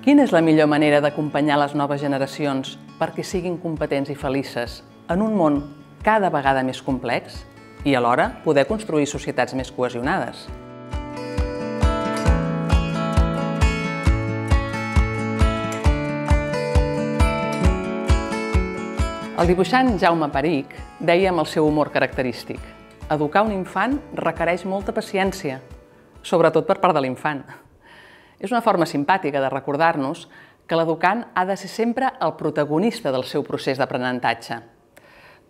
Quina és la millor manera d'acompanyar les noves generacions perquè siguin competents i felices en un món cada vegada més complex i alhora poder construir societats més cohesionades? El dibuixant Jaume Peric deia amb el seu humor característic Educar un infant requereix molta paciència, sobretot per part de l'infant. És una forma simpàtica de recordar-nos que l'educant ha de ser sempre el protagonista del seu procés d'aprenentatge,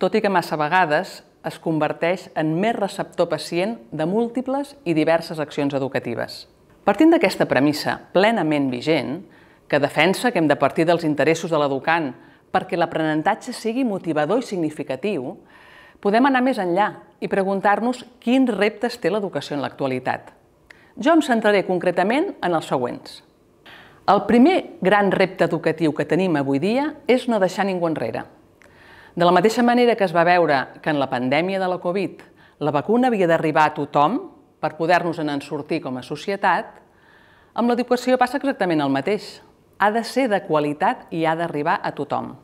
tot i que massa vegades es converteix en més receptor pacient de múltiples i diverses accions educatives. Partint d'aquesta premissa plenament vigent, que defensa que hem de partir dels interessos de l'educant perquè l'aprenentatge sigui motivador i significatiu, podem anar més enllà i preguntar-nos quins reptes té l'educació en l'actualitat. Jo em centraré concretament en els següents. El primer gran repte educatiu que tenim avui dia és no deixar ningú enrere. De la mateixa manera que es va veure que en la pandèmia de la Covid la vacuna havia d'arribar a tothom per poder-nos en sortir com a societat, amb l'educació passa exactament el mateix. Ha de ser de qualitat i ha d'arribar a tothom.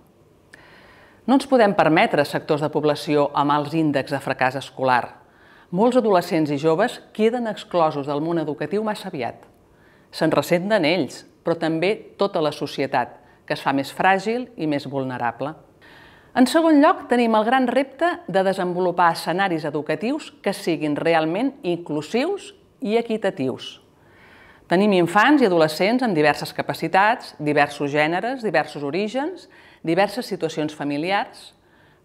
No ens podem permetre sectors de població amb alts índexs de fracàs escolar, molts adolescents i joves queden exclosos del món educatiu massa aviat. Se'n ressenten ells, però també tota la societat, que es fa més fràgil i més vulnerable. En segon lloc, tenim el gran repte de desenvolupar escenaris educatius que siguin realment inclusius i equitatius. Tenim infants i adolescents amb diverses capacitats, diversos gèneres, diversos orígens, diverses situacions familiars.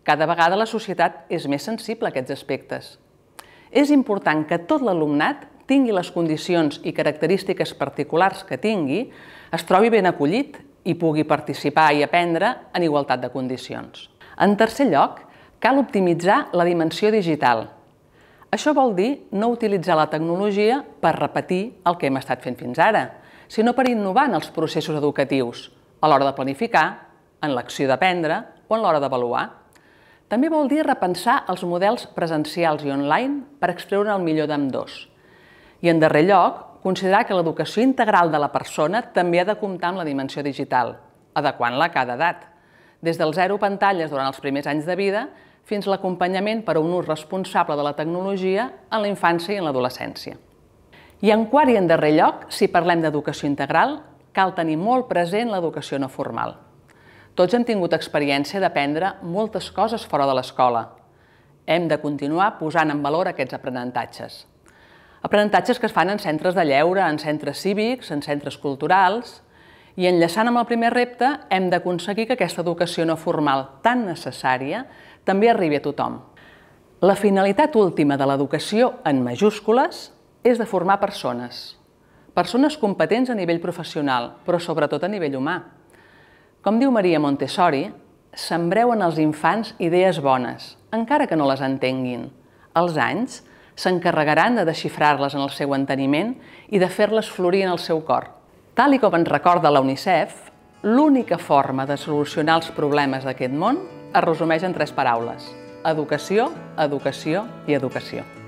Cada vegada la societat és més sensible a aquests aspectes és important que tot l'alumnat tingui les condicions i característiques particulars que tingui, es trobi ben acollit i pugui participar i aprendre en igualtat de condicions. En tercer lloc, cal optimitzar la dimensió digital. Això vol dir no utilitzar la tecnologia per repetir el que hem estat fent fins ara, sinó per innovar en els processos educatius, a l'hora de planificar, en l'acció d'aprendre o en l'hora d'avaluar. També vol dir repensar els models presencials i online per extreure el millor d'ambdós. I, en darrer lloc, considerar que l'educació integral de la persona també ha de comptar amb la dimensió digital, adequant-la a cada edat, des del zero pantalles durant els primers anys de vida fins l'acompanyament per a un ús responsable de la tecnologia en la infància i en l'adolescència. I en quart i en darrer lloc, si parlem d'educació integral, cal tenir molt present l'educació no formal. Tots hem tingut experiència d'aprendre moltes coses fora de l'escola. Hem de continuar posant en valor aquests aprenentatges. Aprenentatges que es fan en centres de lleure, en centres cívics, en centres culturals, i enllaçant amb el primer repte, hem d'aconseguir que aquesta educació no formal tan necessària també arribi a tothom. La finalitat última de l'educació, en majúscules, és de formar persones. Persones competents a nivell professional, però sobretot a nivell humà. Com diu Maria Montessori, sembreu en els infants idees bones, encara que no les entenguin. Els anys s'encarregaran de desxifrar-les en el seu enteniment i de fer-les florir en el seu cor. Tal i com ens recorda la UNICEF, l'única forma de solucionar els problemes d'aquest món es resumeix en tres paraules. Educació, educació i educació.